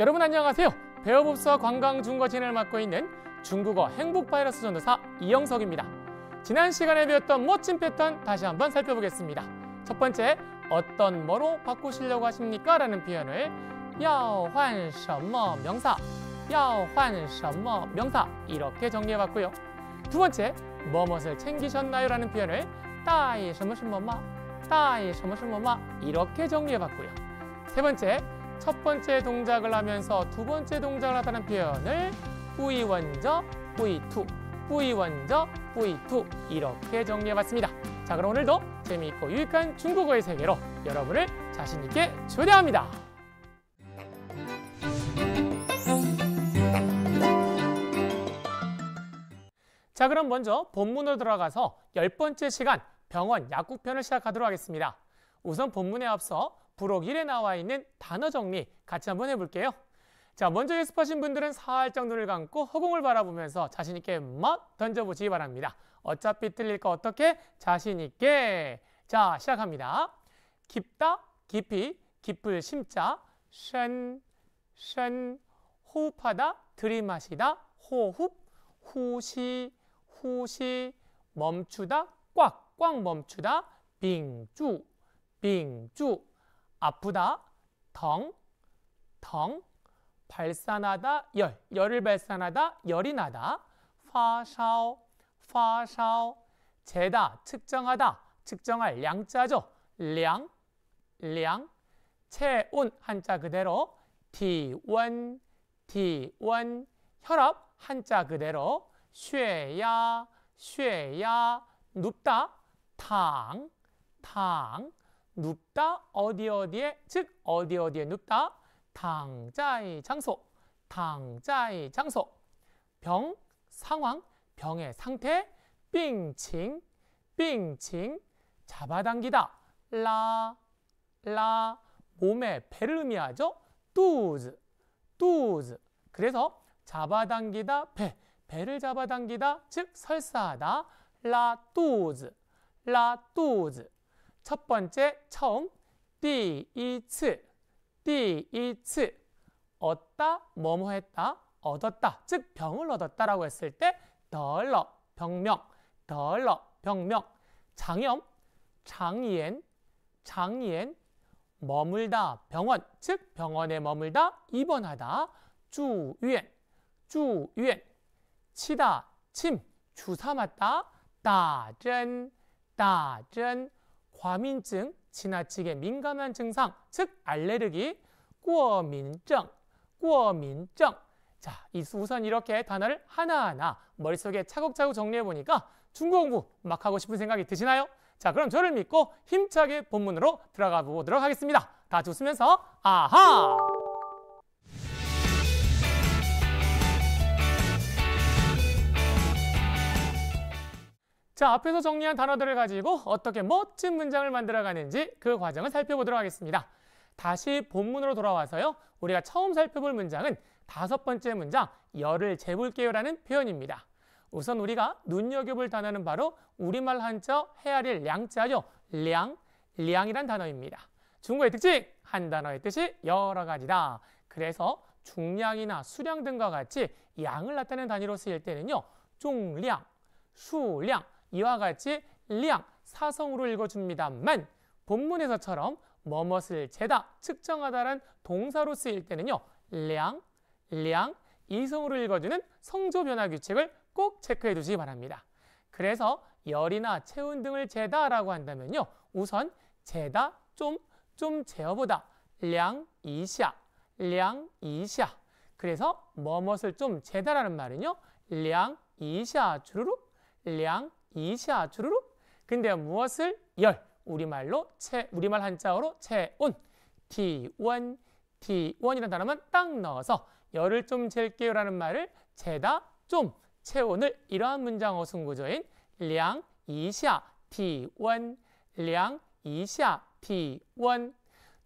여러분 안녕하세요. 배어법사 관광중과진을 맡고 있는 중국어 행복바이러스 전도사 이영석입니다. 지난 시간에 배웠던 멋진 패턴 다시 한번 살펴보겠습니다. 첫 번째, 어떤 뭐로 바꾸시려고 하십니까? 라는 표현을 要换什么 명사, 要换什么 명사 이렇게 정리해봤고요. 두 번째, 뭐뭇을 챙기셨나요? 라는 표현을 带什么什么吗이什么什么吗 이렇게 정리해봤고요. 세 번째, 첫 번째 동작을 하면서 두 번째 동작을 하다는 표현을 뿌이 원저, 뿌이 투, 뿌이 원저, 뿌이 투 이렇게 정리해봤습니다. 자 그럼 오늘도 재미있고 유익한 중국어의 세계로 여러분을 자신 있게 초대합니다. 자 그럼 먼저 본문으로 들어가서 열 번째 시간 병원 약국편을 시작하도록 하겠습니다. 우선 본문에 앞서 부록 1에 나와 있는 단어 정리 같이 한번 해볼게요. 자, 먼저 예습하신 분들은 살짝 눈을 감고 허공을 바라보면서 자신 있게 막 던져보시기 바랍니다. 어차피 틀릴거 어떻게? 자신 있게. 자, 시작합니다. 깊다, 깊이, 깊을 심자, 쉔, 쉔, 호흡하다, 들이마시다, 호흡, 후시, 후시, 멈추다, 꽉, 꽉 멈추다, 빙, 쭉, 빙주 아프다 덩 덩 발산하다 열 열을 발산하다 열이 나다 화샤오 파샤오 재다 측정하다 측정할 양자죠 량 량, 체온 한자 그대로 티원 티원 혈압 한자 그대로 쉐야 쉐야 눕다 탕탕 눕다 어디 어디에 즉 어디 어디에 눕다 당자의 장소 당자의 장소 병 상황 병의 상태 빙칭 빙칭 잡아당기다 라 라 몸의 배를 의미하죠 뚜즈 뚜즈 그래서 잡아당기다 배 배를 잡아당기다 즉 설사하다 라 뚜즈 라 뚜즈 첫 번째 처음 띠이츠 띠이츠 얻다 뭐뭐 했다 얻었다 즉 병을 얻었다라고 했을 때 덜러 병명 덜러 병명 장염 장이엔 장이엔 머물다 병원 즉 병원에 머물다 입원하다 주위엔주위엔 치다 침 주사 맞다 다전 다전 과민증, 지나치게 민감한 증상, 즉 알레르기, 꾸어민증, 꾸어민증. 자, 이 우선 이렇게 단어를 하나하나 머릿속에 차곡차곡 정리해보니까 중국 어 공부 막 하고 싶은 생각이 드시나요? 자, 그럼 저를 믿고 힘차게 본문으로 들어가 보도록 하겠습니다. 다같 웃으면서 아하! 자, 앞에서 정리한 단어들을 가지고 어떻게 멋진 문장을 만들어가는지 그 과정을 살펴보도록 하겠습니다. 다시 본문으로 돌아와서요. 우리가 처음 살펴볼 문장은 다섯 번째 문장, 열을 재볼게요 라는 표현입니다. 우선 우리가 눈여겨볼 단어는 바로 우리말 한자 헤아릴 양자죠. 량, 량이란 단어입니다. 중국의 특징, 한 단어의 뜻이 여러 가지다. 그래서 중량이나 수량 등과 같이 양을 나타내는 단위로 쓰일 때는요. 종량, 수량, 이와 같이 량, 사성으로 읽어줍니다만 본문에서처럼 뭐뭇을 재다, 측정하다란 동사로 쓰일 때는요. 량, 량, 이성으로 읽어주는 성조 변화 규칙을 꼭 체크해 두시기 바랍니다. 그래서 열이나 체온 등을 재다라고 한다면요. 우선 재다, 좀, 좀 재어보다, 량, 이샤, 량, 이샤. 그래서 뭐뭇을 좀 재다라는 말은요. 량, 이샤, 주르륵, 량, 이샤주르륵 근데 무엇을 열 우리말로 채 우리말 한자어로 채온 티원 티원이라는 단어만 딱 넣어서 열을 좀 잴게요라는 말을 재다 좀채온을 이러한 문장 어순 구조인 량 이샤 티원 량 이샤 티원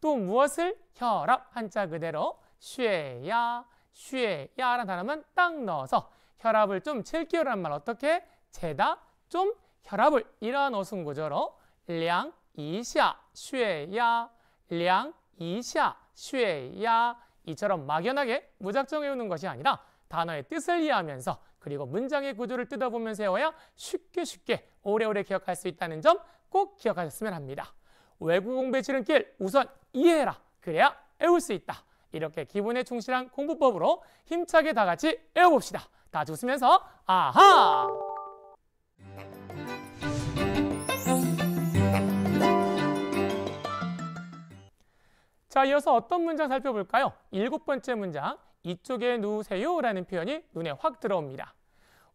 또 무엇을 혈압 한자 그대로 쉐야 쉐야라는 단어만 딱 넣어서 혈압을 좀 잴게요라는 말 어떻게 재다 좀 혈압을 이어한은구조로량 이샤 쉐야 량 이샤 쉐야 이처럼 막연하게 무작정 외우는 것이 아니라 단어의 뜻을 이해하면서 그리고 문장의 구조를 뜯어보면서 외워야 쉽게 쉽게 오래오래 기억할 수 있다는 점 꼭 기억하셨으면 합니다. 외국 공부에 치른 길 우선 이해해라. 그래야 외울 수 있다. 이렇게 기본에 충실한 공부법으로 힘차게 다 같이 외워봅시다. 다 웃으면서 아하! 자, 이어서 어떤 문장 살펴볼까요? 일곱 번째 문장, 이쪽에 누우세요라는 표현이 눈에 확 들어옵니다.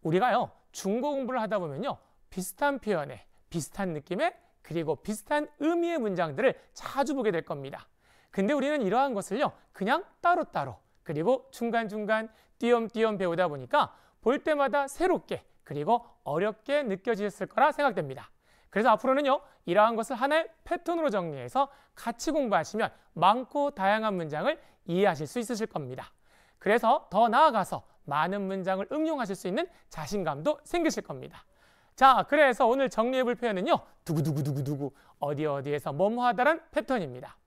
우리가요, 중고 공부를 하다 보면요, 비슷한 표현에, 비슷한 느낌의, 그리고 비슷한 의미의 문장들을 자주 보게 될 겁니다. 근데 우리는 이러한 것을요, 그냥 따로따로, 그리고 중간중간 띄엄띄엄 배우다 보니까 볼 때마다 새롭게, 그리고 어렵게 느껴지셨을 거라 생각됩니다. 그래서 앞으로는요. 이러한 것을 하나의 패턴으로 정리해서 같이 공부하시면 많고 다양한 문장을 이해하실 수 있으실 겁니다. 그래서 더 나아가서 많은 문장을 응용하실 수 있는 자신감도 생기실 겁니다. 자, 그래서 오늘 정리해볼 표현은요. 두구두구두구두구 어디 어디에서 뭐뭐하다란 패턴입니다.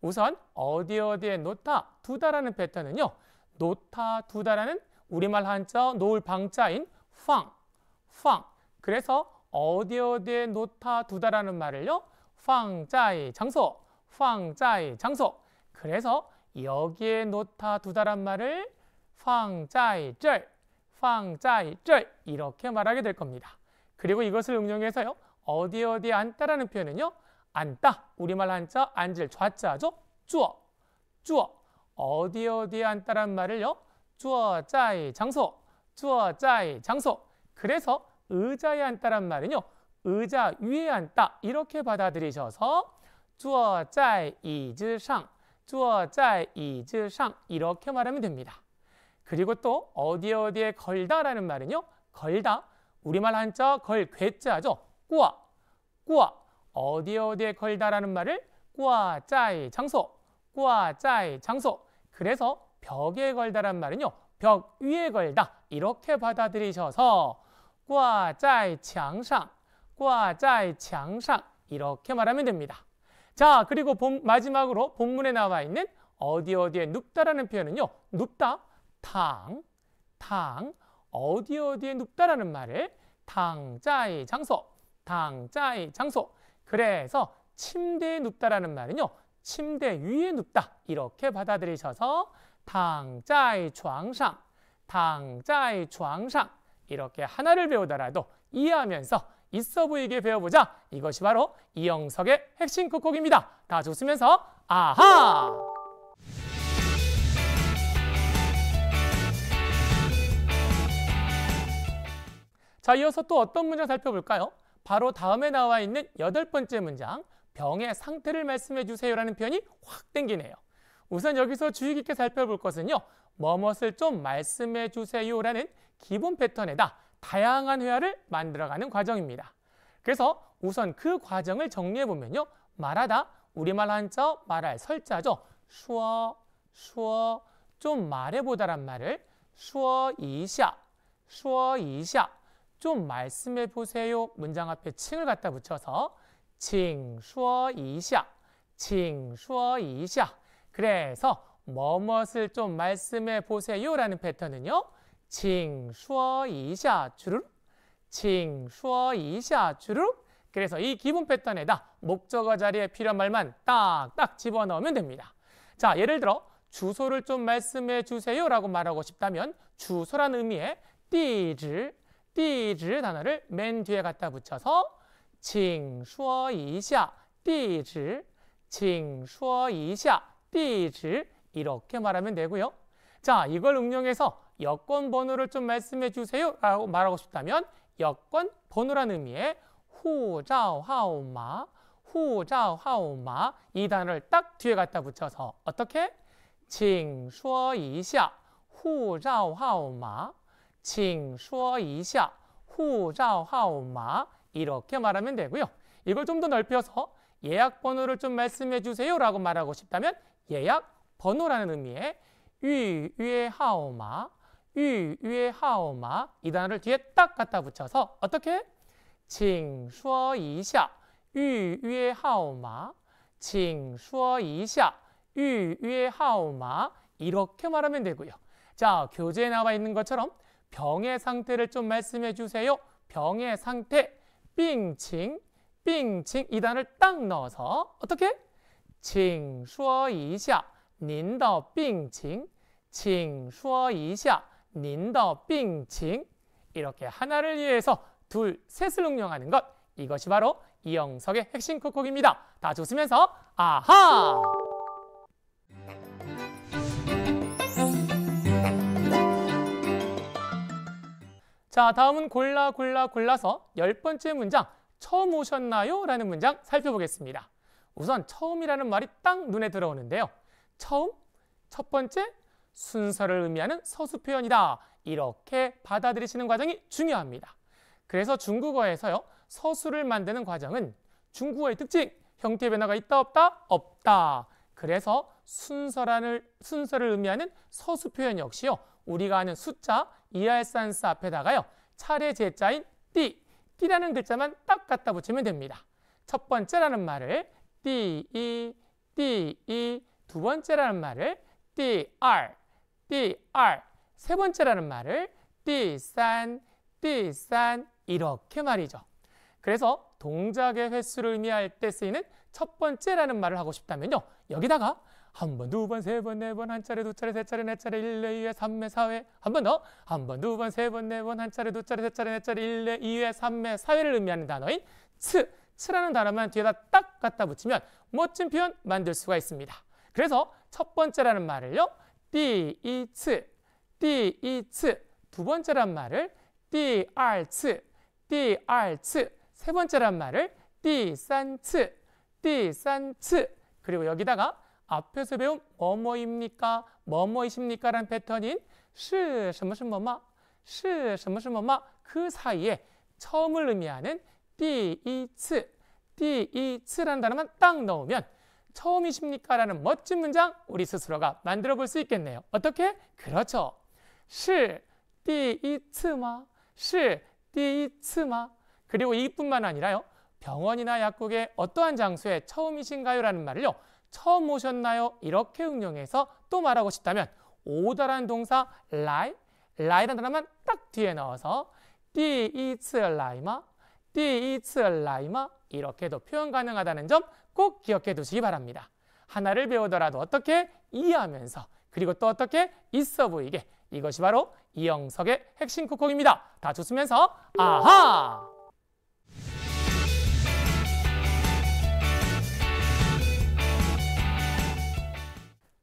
우선 어디 어디에 놓다, 두다라는 패턴은요. 놓다, 두다라는 우리말 한자 놓을 방자인 팡, 팡. 그래서 어디 어디에 놓다 두다라는 말을요. 황자이 장소, 황자이 장소. 그래서 여기에 놓다 두다란 말을 황자이절, 황자이절 이렇게 말하게 될 겁니다. 그리고 이것을 응용해서요. 어디 어디에 앉다라는 표현은요. 앉다, 우리말 한자, 앉을 좌자죠. 주어, 주어. 어디 어디에 앉다란 말을요. 주어자이 장소, 주어자이 장소. 그래서 의자에 앉다란 말은요. 의자 위에 앉다 이렇게 받아들이셔서 坐在椅子上,坐在椅子上 이렇게 말하면 됩니다. 그리고 또 어디에 어디에 걸다라는 말은요. 걸다, 우리말 한자 걸 괴짜죠. 꾸아, 꾸아. 어디에 어디에 걸다라는 말을 꾸아짜이 장소, 꾸아짜이 장소. 그래서 벽에 걸다란 말은요. 벽 위에 걸다 이렇게 받아들이셔서 挂在 장상, 挂在 장상 이렇게 말하면 됩니다. 자, 그리고 본, 마지막으로 본문에 나와 있는 어디 어디에 눕다라는 표현은요. 눕다, 탕, 탕, 어디 어디에 눕다라는 말을 당자의 장소, 당자의 장소. 그래서 침대에 눕다라는 말은요. 침대 위에 눕다 이렇게 받아들이셔서 당자의 床上, 당자의 床上 이렇게 하나를 배우더라도 이해하면서 있어 보이게 배워보자. 이것이 바로 이영석의 핵심 콕콕입니다. 다 좋으면서 아하! 자, 이어서 또 어떤 문장 살펴볼까요? 바로 다음에 나와 있는 여덟 번째 문장, 병의 상태를 말씀해 주세요라는 표현이 확 땡기네요. 우선 여기서 주의 깊게 살펴볼 것은요. 뭐뭇을 좀 말씀해 주세요라는 기본 패턴에다 다양한 회화를 만들어가는 과정입니다. 그래서 우선 그 과정을 정리해보면요. 말하다, 우리말 한자, 말할 설자죠. 수어수어좀 말해보다란 말을 수어 이샤, 수어 이샤, 좀 말씀해보세요 문장 앞에 칭을 갖다 붙여서 칭수어 이샤, 칭수어 이샤 그래서 뭐뭇을 좀 말씀해 보세요라는 패턴은요. 칭说一下 주르륵 칭说一下 주르 그래서 이 기본 패턴에다 목적어 자리에 필요한 말만 딱딱 집어넣으면 됩니다. 자, 예를 들어 주소를 좀 말씀해 주세요라고 말하고 싶다면 주소란 의미의 띠즈, 띠즈 단어를 맨 뒤에 갖다 붙여서 请说一下地址请说一下 빚을 이렇게 말하면 되고요. 자, 이걸 응용해서 여권 번호를 좀 말씀해 주세요 라고 말하고 싶다면 여권 번호라는 의미의 후자화오마 후자화오마 이 단어를 딱 뒤에 갖다 붙여서 어떻게? 칭说一下 후자화오마 칭说一下 후자화오마 이렇게 말하면 되고요. 이걸 좀 더 넓혀서 예약 번호를 좀 말씀해 주세요 라고 말하고 싶다면 예약 번호라는 의미의 위유의하오마위유의하오마이 단어를 뒤에 딱 갖다 붙여서 어떻게? 칭说一下 유유의하오마 请说一下 유유의하오마 이렇게 말하면 되고요. 자, 교재에 나와 있는 것처럼 병의 상태를 좀 말씀해 주세요. 병의 상태, 빙 칭, 빙 칭 이 단을 딱 넣어서 어떻게? 请说一下您的病情。请说一下您的病情. 이렇게 하나를 위해서 둘, 셋을 응용하는 것. 이것이 바로 이영석의 핵심 콕콕입니다. 다 좋으면서 아하! 자, 다음은 골라 골라 골라서 열 번째 문장 처음 오셨나요? 라는 문장 살펴보겠습니다. 우선 처음이라는 말이 딱 눈에 들어오는데요. 처음, 첫 번째, 순서를 의미하는 서수 표현이다. 이렇게 받아들이시는 과정이 중요합니다. 그래서 중국어에서요. 서수를 만드는 과정은 중국어의 특징, 형태 변화가 있다 없다 없다. 그래서 순서라는 순서를 의미하는 서수 표현 역시요. 우리가 아는 숫자 이알산스 앞에다가요. 차례 제자인 띠, 띠라는 글자만 딱 갖다 붙이면 됩니다. 첫 번째라는 말을 띠이 띠이 두 번째라는 말을 띠알 띠알 세 번째라는 말을 띠산 띠산 이렇게 말이죠. 그래서 동작의 횟수를 의미할 때 쓰이는 첫 번째라는 말을 하고 싶다면요. 여기다가 한 번, 두 번, 세 번, 네 번, 한 차례, 두 차례, 세 차례, 네 차례, 일 회, 이회, 삼 회, 사 회. 한 번 더. 한 번, 두 번, 세 번, 네 번, 한 차례, 두 차례, 세 차례, 네 차례, 일 회, 이회, 삼 회, 사회를 의미하는 단어인 츠, 치라는 단어만 뒤에다 딱 갖다 붙이면 멋진 표현 만들 수가 있습니다. 그래서 첫 번째라는 말을요. 디이츠디이츠두 번째란 말을 디알츠디알츠세 번째란 말을 디산츠디산츠 그리고 여기다가 앞에서 배운 뭐뭐입니까? 뭐뭐이십니까? 라는 패턴인 시什么什么마, 뭐, 시什么什么마 뭐, 뭐, 그 사이에 처음을 의미하는 第一次, 第一次라는 단어만 딱 넣으면 처음이십니까? 라는 멋진 문장 우리 스스로가 만들어 볼 수 있겠네요. 어떻게? 그렇죠. 是第一次吗?是第一次吗? 그리고 이뿐만 아니라요. 병원이나 약국의 어떠한 장소에 처음이신가요? 라는 말을요. 처음 오셨나요? 이렇게 응용해서 또 말하고 싶다면 오다라는 동사 라이, 라이라는 단어만 딱 뒤에 넣어서 第一次来吗? 디이츠라이마 이렇게도 표현 가능하다는 점 꼭 기억해 두시기 바랍니다. 하나를 배우더라도 어떻게 이해하면서 그리고 또 어떻게 있어 보이게 이것이 바로 이영석의 핵심 콕콕입니다. 다 좋으면서 아하!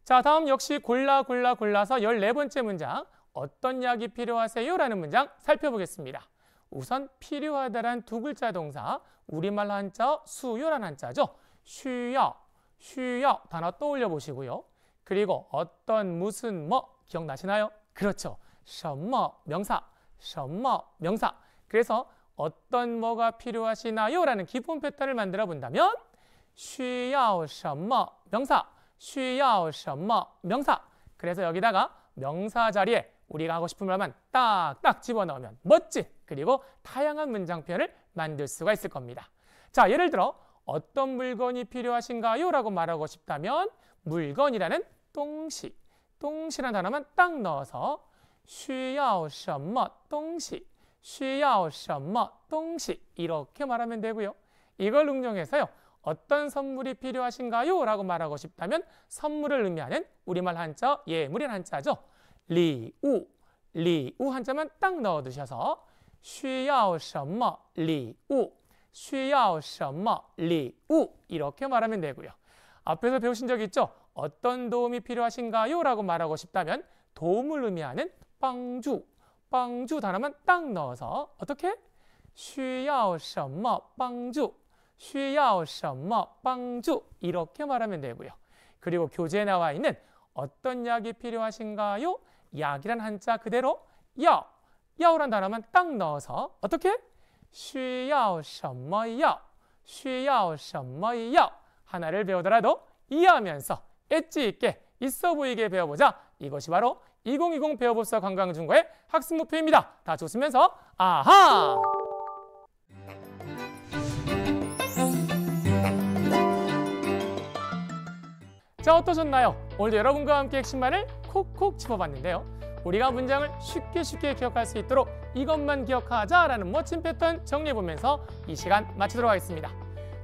자, 다음 역시 골라 골라 골라서 열네번째 문장 어떤 약이 필요하세요? 라는 문장 살펴보겠습니다. 우선 필요하다란 두 글자 동사, 우리말로 한자, 수요란 한자죠. 쉬어, 쉬어 단어 떠올려 보시고요. 그리고 어떤, 무슨, 뭐 기억나시나요? 그렇죠. 什么 명사, 什么 명사. 그래서 어떤 뭐가 필요하시나요? 라는 기본 패턴을 만들어 본다면 需要什么 명사, 需要什么 명사. 그래서 여기다가 명사 자리에 우리가 하고 싶은 말만 딱딱 집어넣으면 멋진 그리고 다양한 문장표현을 만들 수가 있을 겁니다. 자, 예를 들어 어떤 물건이 필요하신가요? 라고 말하고 싶다면 물건이라는 동시, 동시라는 단어만 딱 넣어서 需要什么 동시, 需要什么 동시 이렇게 말하면 되고요. 이걸 응용해서요. 어떤 선물이 필요하신가요? 라고 말하고 싶다면 선물을 의미하는 우리말 한자 예물인 한자죠. 리우, 리우 한자만 딱 넣어두셔서 需要什么礼物需要什么礼物 이렇게 말하면 되고요. 앞에서 배우신 적 있죠? 어떤 도움이 필요하신가요? 라고 말하고 싶다면 도움을 의미하는 빵주 빵주 단어만 딱 넣어서 어떻게? 需要什么帮助需要什么帮助 이렇게 말하면 되고요. 그리고 교재에 나와 있는 어떤 약이 필요하신가요? 약이란 한자 그대로 약 야오란 단어만 딱 넣어서 어떻게? 需要什么要需要什么要 하나를 배우더라도 이해하면서 엣지 있게 있어 보이게 배워보자. 이것이 바로 2020 배워보사 관광중고의 학습 목표입니다. 다 좋으면서 아하! 자 어떠셨나요? 오늘도 여러분과 함께 핵심만을 콕콕 짚어봤는데요. 우리가 문장을 쉽게 쉽게 기억할 수 있도록 이것만 기억하자라는 멋진 패턴 정리해보면서 이 시간 마치도록 하겠습니다.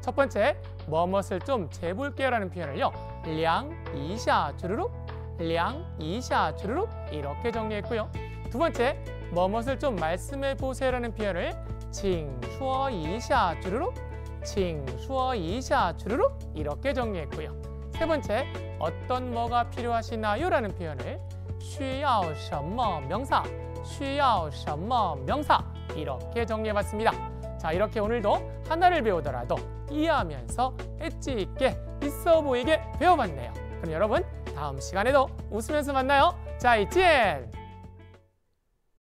첫 번째, 뭐뭇을 좀 재볼게요 라는 표현을요. 량, 이샤, 주르륵, 량, 이샤, 주르륵 이렇게 정리했고요. 두 번째, 뭐뭇을 좀 말씀해보세요 라는 표현을 징, 수어, 이샤, 주르륵, 수어, 이샤, 주르륵 이렇게 정리했고요. 세 번째, 어떤 뭐가 필요하시나요? 라는 표현을 需要什么명사, 需要什么 명사 이렇게 정리해봤습니다. 자 이렇게 오늘도 하나를 배우더라도 이해하면서 엣지 있게 있어 보이게 배워봤네요. 그럼 여러분 다음 시간에도 웃으면서 만나요. 자 이젠!